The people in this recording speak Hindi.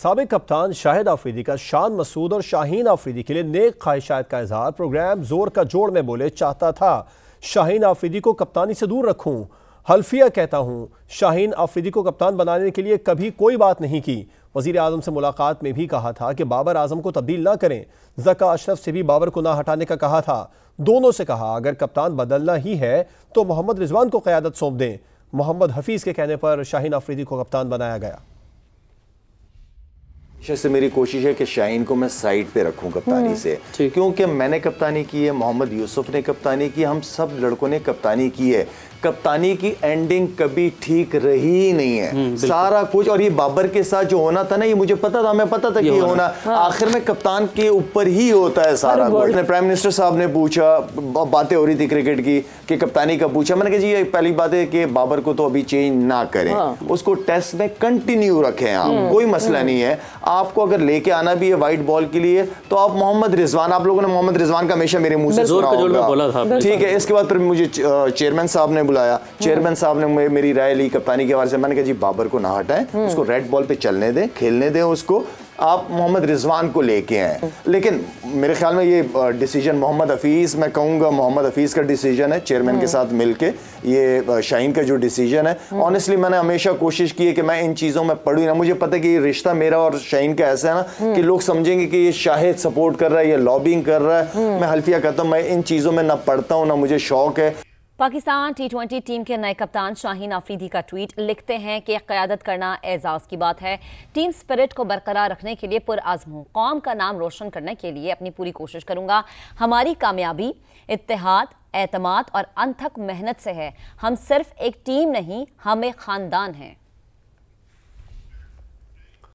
सबक कप्तान शाहिद आफरीदी का शान मसूद और शाहीन आफरीदी के लिए नेक ख्वाहिशात का इजहार प्रोग्राम जोर का जोड़ में बोले चाहता था शाहीन आफरीदी को कप्तानी से दूर रखूं हल्फिया कहता हूं शाहीन आफरीदी को कप्तान बनाने के लिए कभी कोई बात नहीं की वजीर आजम से मुलाकात में भी कहा था कि बाबर आजम को तब्दील ना करें जका अशरफ से भी बाबर को ना हटाने का कहा था दोनों से कहा अगर कप्तान बदलना ही है तो मोहम्मद रिजवान को क्यादत सौंप दें मोहम्मद हफीज़ के कहने पर शाहीन आफरीदी को कप्तान बनाया गया जैसे मेरी कोशिश है कि शाइन को मैं साइड पे रखूं कप्तानी हम्म, से क्योंकि मैंने कप्तानी की है मोहम्मद यूसुफ ने कप्तानी की हम सब लड़कों ने कप्तानी की है कप्तानी की एंडिंग कभी ठीक रही ही नहीं है हम्म, सारा कुछ और ये बाबर के साथ जो होना था ना ये मुझे पता था मैं पता था कि ये होना हाँ। आखिर में कप्तान के ऊपर ही होता है सारा कुछ प्राइम मिनिस्टर साहब ने पूछा बातें हो रही थी क्रिकेट की कि कप्तानी का पूछा मैंने कहा जी ये पहली बात है कि बाबर को तो अभी चेंज ना करें हाँ। उसको टेस्ट में कंटिन्यू रखे आप हम्म, कोई मसला हम्म। नहीं है आपको अगर लेके आना भी है व्हाइट बॉल के लिए तो आप मोहम्मद रिजवान आप लोगों ने मोहम्मद रिजवान का हमेशा मेरे मुंह से ठीक है इसके बाद फिर मुझे चेयरमैन साहब ने बुलाया चेयरमैन साहब ने मेरी राय ली कप्तानी के हवाले से मैंने कहा जी बाबर को ना हटाएं हम्म। उसको रेड बॉल पे चलने दें खेलने दें उसको आप मोहम्मद रिजवान को लेके आए हम्म। लेकिन मेरे ख्याल में ये डिसीजन मोहम्मद हफीज़ मैं कहूँगा मोहम्मद हफीज़ का डिसीजन है चेयरमैन के हम्म। साथ मिलके ये शाहीन का जो डिसीजन है ऑनेस्टली मैंने हमेशा कोशिश की है कि मैं इन चीज़ों में पढ़ू ना मुझे पता है कि ये रिश्ता मेरा और शाहीन का ऐसा है ना कि लोग समझेंगे कि ये शाहिद सपोर्ट कर रहा है या लॉबिंग कर रहा है मैं हल्फिया कहता हूँ मैं इन चीज़ों में ना पढ़ता हूँ ना मुझे शौक है पाकिस्तान टी ट्वेंटी टीम के नए कप्तान शाहीन आफरीदी का ट्वीट लिखते हैं कि क्यादत करना एजाज की बात है टीम स्पिरिट को बरकरार रखने के लिए पुरज़म हूँ कौम का नाम रोशन करने के लिए अपनी पूरी कोशिश करूँगा हमारी कामयाबी इतिहाद एतमाद और अनथक मेहनत से है हम सिर्फ एक टीम नहीं हम एक ख़ानदान हैं